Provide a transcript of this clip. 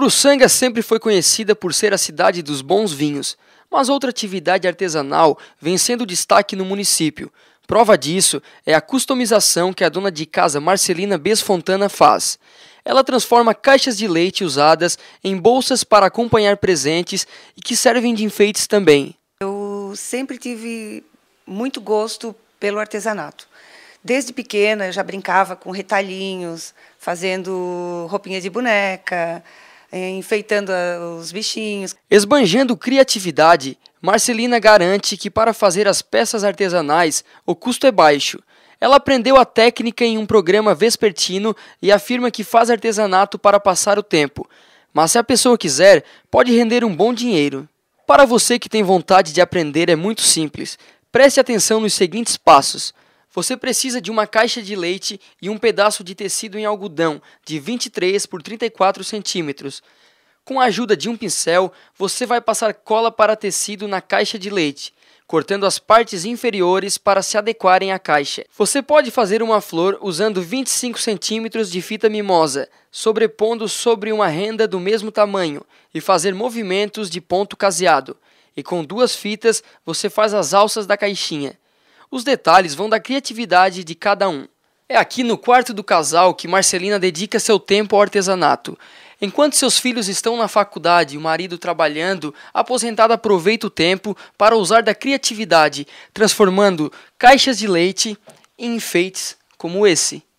Uruçanga sempre foi conhecida por ser a cidade dos bons vinhos, mas outra atividade artesanal vem sendo destaque no município. Prova disso é a customização que a dona de casa Marcelina Besfontana faz. Ela transforma caixas de leite usadas em bolsas para acompanhar presentes e que servem de enfeites também. Eu sempre tive muito gosto pelo artesanato. Desde pequena eu já brincava com retalhinhos, fazendo roupinha de boneca, é, enfeitando ah, os bichinhos. Esbanjando criatividade, Marcelina garante que para fazer as peças artesanais o custo é baixo. Ela aprendeu a técnica em um programa vespertino e afirma que faz artesanato para passar o tempo. Mas se a pessoa quiser, pode render um bom dinheiro. Para você que tem vontade de aprender, é muito simples. Preste atenção nos seguintes passos. Você precisa de uma caixa de leite e um pedaço de tecido em algodão de 23 por 34 centímetros. Com a ajuda de um pincel, você vai passar cola para tecido na caixa de leite, cortando as partes inferiores para se adequarem à caixa. Você pode fazer uma flor usando 25 centímetros de fita mimosa, sobrepondo sobre uma renda do mesmo tamanho e fazer movimentos de ponto caseado. E com duas fitas, você faz as alças da caixinha. Os detalhes vão da criatividade de cada um. É aqui no quarto do casal que Marcelina dedica seu tempo ao artesanato. Enquanto seus filhos estão na faculdade e o marido trabalhando, a aposentada aproveita o tempo para usar da criatividade, transformando caixas de leite em enfeites como esse.